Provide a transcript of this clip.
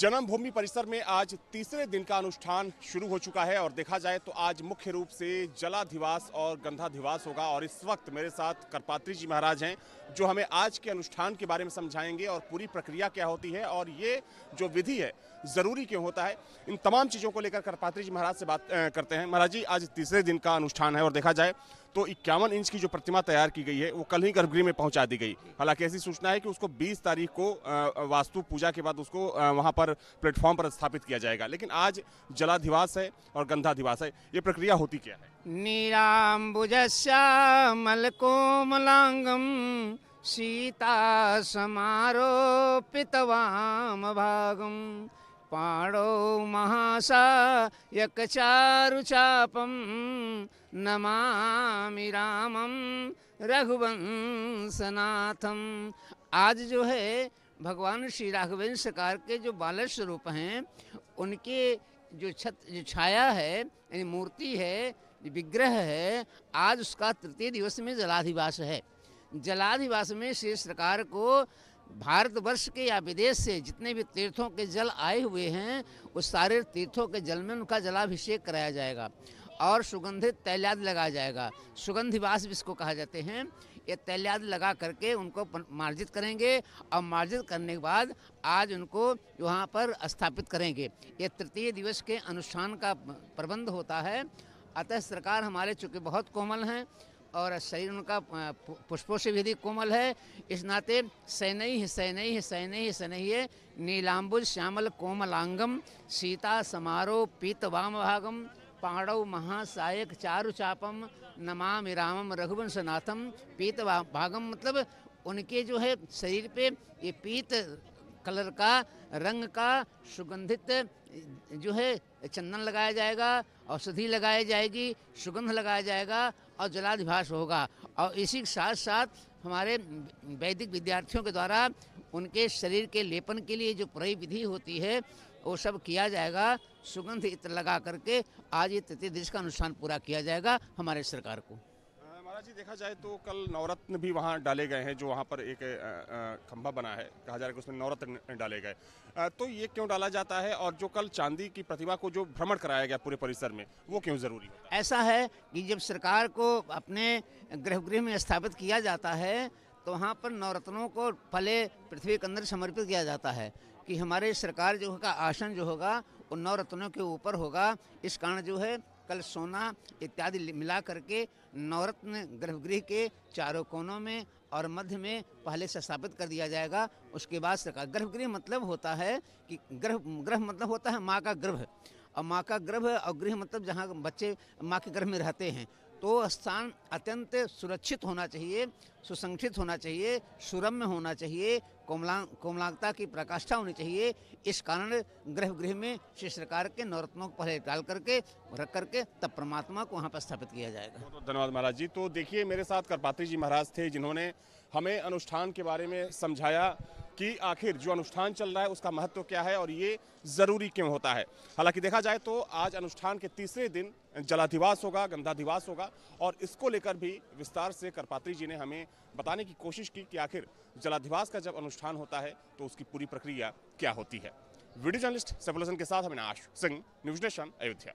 जन्मभूमि परिसर में आज तीसरे दिन का अनुष्ठान शुरू हो चुका है और देखा जाए तो आज मुख्य रूप से जलाधिवास और गंधाधिवास होगा और इस वक्त मेरे साथ करपात्री जी महाराज हैं जो हमें आज के अनुष्ठान के बारे में समझाएंगे और पूरी प्रक्रिया क्या होती है और ये जो विधि है ज़रूरी क्यों होता है इन तमाम चीज़ों को लेकर करपात्री जी महाराज से बात करते हैं महाराज जी आज तीसरे दिन का अनुष्ठान है और देखा जाए तो इक्यावन इंच की जो प्रतिमा तैयार की गई है वो कल ही गर्भगृह में पहुंचा दी गई हालांकि ऐसी सूचना है कि उसको 20 तारीख को वास्तु पूजा के बाद उसको वहां पर प्लेटफॉर्म पर स्थापित किया जाएगा लेकिन आज जलाधिवास है और गंधाधिवास है ये प्रक्रिया होती क्या है नीराम नीराम्बुजस्यामल मलांगम सीता समारोह पितवाम भागम पाड़ो महासा महासायकचारुचापं नमामि रामम रघुवंशनाथम आज जो है भगवान श्री राघवेंद्र सरकार के जो बालक स्वरूप हैं उनके जो छत जो छाया है यानी मूर्ति है विग्रह है आज उसका तृतीय दिवस में जलाधिवास है जलाधिवास में श्री सरकार को भारतवर्ष के या विदेश से जितने भी तीर्थों के जल आए हुए हैं उस सारे तीर्थों के जल में उनका जलाभिषेक कराया जाएगा और सुगंधित तैलाद लगाया जाएगा सुगंधिवास जिसको कहा जाते हैं ये तैलाद लगा करके उनको मार्जित करेंगे और मार्जित करने के बाद आज उनको वहाँ पर स्थापित करेंगे ये तृतीय दिवस के अनुष्ठान का प्रबंध होता है अतः सरकार हमारे चूँकि बहुत कोमल हैं और शरीर उनका पुष्पों से भी कोमल है इस नाते सैनई सैनई सैनई सैनह्य नीलांबुज श्यामल कोमलांगम सीता समारोह पीत वाम भागम पाणव महासायक चारु चापम नमामि रामम रघुवंशनाथम पीत भागम मतलब उनके जो है शरीर पे ये पीत कलर का रंग का सुगंधित जो है चंदन लगाया जाएगा औषधि लगाई जाएगी सुगंध लगाया जाएगा और जलाधिभास होगा और इसी के साथ साथ हमारे वैदिक विद्यार्थियों के द्वारा उनके शरीर के लेपन के लिए जो प्रय विधि होती है वो सब किया जाएगा सुगंध इत्र लगा करके आज ये तृतीय दिश का अनुष्ठान पूरा किया जाएगा हमारे सरकार को जी देखा जाए तो कल नवरत्न भी वहाँ डाले गए हैं जो वहाँ पर एक खंभा बना है कहा जा रहा है कि उसमें नवरत्न डाले गए तो ये क्यों डाला जाता है और जो कल चांदी की प्रतिमा को जो भ्रमण कराया गया पूरे परिसर में वो क्यों ज़रूरी है ऐसा है कि जब सरकार को अपने गृहगृह में स्थापित किया जाता है तो वहाँ पर नवरत्नों को पहले पृथ्वी के अंदर समर्पित किया जाता है कि हमारे सरकार जो का आसन जो होगा वो नवरत्नों के ऊपर होगा इस कारण जो है कल सोना इत्यादि मिला करके नवरत्न गर्भगृह के चारों कोनों में और मध्य में पहले से स्थापित कर दिया जाएगा उसके बाद से गर्भगृह मतलब होता है कि गर्भ ग्रह मतलब होता है माँ का गर्भ और माँ का गर्भ और गृह मतलब जहाँ बच्चे माँ के गर्भ में रहते हैं तो स्थान अत्यंत सुरक्षित होना चाहिए सुसंगठित होना चाहिए सुरम्य होना चाहिए कोमला कोमलांगता की प्रकाष्ठा होनी चाहिए इस कारण गृह गृह में श्री सरकार के नवरत्नों को पहले डाल करके रख करके तब परमात्मा को वहाँ पर स्थापित किया जाएगा बहुत बहुत धन्यवाद महाराज जी तो देखिए मेरे साथ करपात्री जी महाराज थे जिन्होंने हमें अनुष्ठान के बारे में समझाया कि आखिर जो अनुष्ठान चल रहा है उसका महत्व क्या है और ये ज़रूरी क्यों होता है हालांकि देखा जाए तो आज अनुष्ठान के तीसरे दिन जलाधिवास होगा गंधाधिवास होगा और इसको लेकर भी विस्तार से करपात्री जी ने हमें बताने की कोशिश की कि आखिर जलाधिवास का जब अनुष्ठान होता है तो उसकी पूरी प्रक्रिया क्या होती है वीडियो जर्नलिस्ट सेपुलसन के साथ हमें आश सिंह न्यूज नेशन अयोध्या